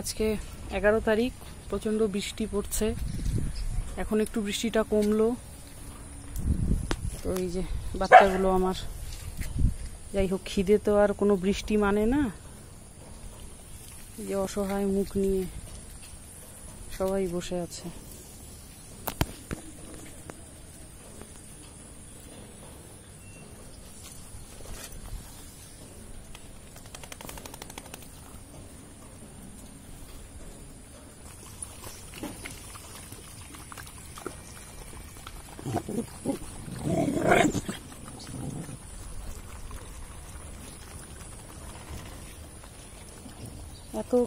আজকে এগারো তারিখ প্রচণ্ড বৃষ্টি পড়ছে এখন একটু বৃষ্টিটা কমলো তো এই যে বাচ্চাগুলো আমার যাই হোক খিদে তো আর কোনো বৃষ্টি মানে না যে অসহায় মুখ নিয়ে সবাই বসে আছে এত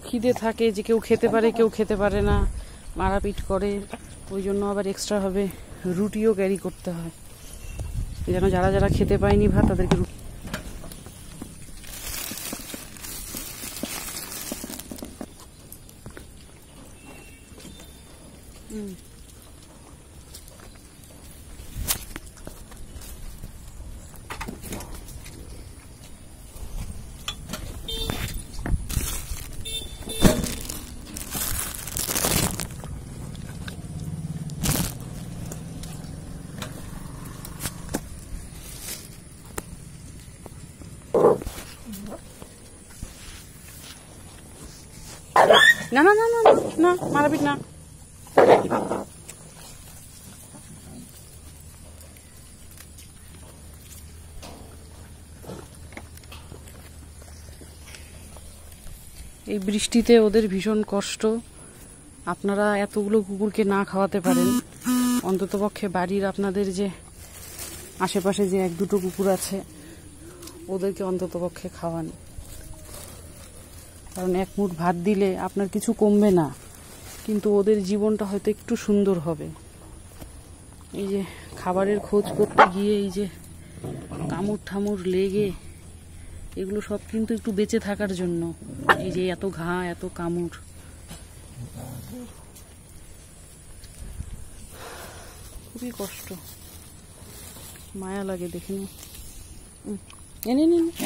খিদে থাকে যে কেউ খেতে পারে কেউ খেতে পারে না মারাপিট করে ওই জন্য আবার এক্সট্রা হবে রুটিও ক্যারি করতে হয় যেন যারা যারা খেতে পায়নি ভাত তাদেরকে রুটি হুম না না না না না মারাপিট না এই বৃষ্টিতে ওদের ভীষণ কষ্ট আপনারা এতগুলো কুকুরকে না খাওয়াতে পারেন অন্ততপক্ষে বাড়ির আপনাদের যে আশেপাশে যে এক দুটো কুকুর আছে ওদেরকে অন্তত পক্ষে খাওয়ান কারণ এক মুঠ ভাত দিলে আপনার কিছু কমবে না কিন্তু ওদের জীবনটা হয়তো একটু সুন্দর হবে এই যে খাবারের খোঁজ করতে গিয়ে এই যে কামড় ঠামুর লেগে এগুলো সব কিন্তু একটু বেঁচে থাকার জন্য এই যে এত ঘা এত কামড় খুবই কষ্ট মায়া লাগে দেখিনি Nee, nee, nee. এই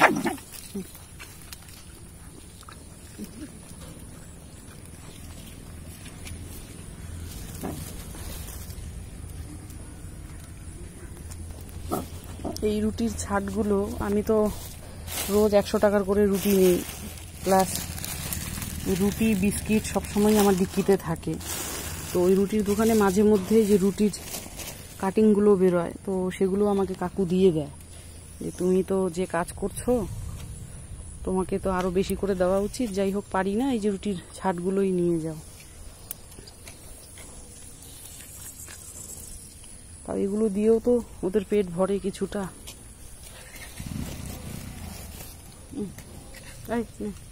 রুটির ছাটগুলো আমি তো রোজ একশো টাকার করে রুটি নিই প্লাস রুটি বিস্কিট সবসময় আমার ডিক্কিতে থাকে তো ওই রুটির দোকানে মাঝে মধ্যে যে রুটির কাটিংগুলো বেরোয় তো সেগুলো আমাকে কাকু দিয়ে দেয় যে তুমি তো যে কাজ করছো তোমাকে তো আরও বেশি করে দেওয়া উচিত যাই হোক পারি না এই যে রুটির ছাটগুলোই নিয়ে যাও তা এগুলো দিয়েও তো ওদের পেট ভরে কিছুটা হুম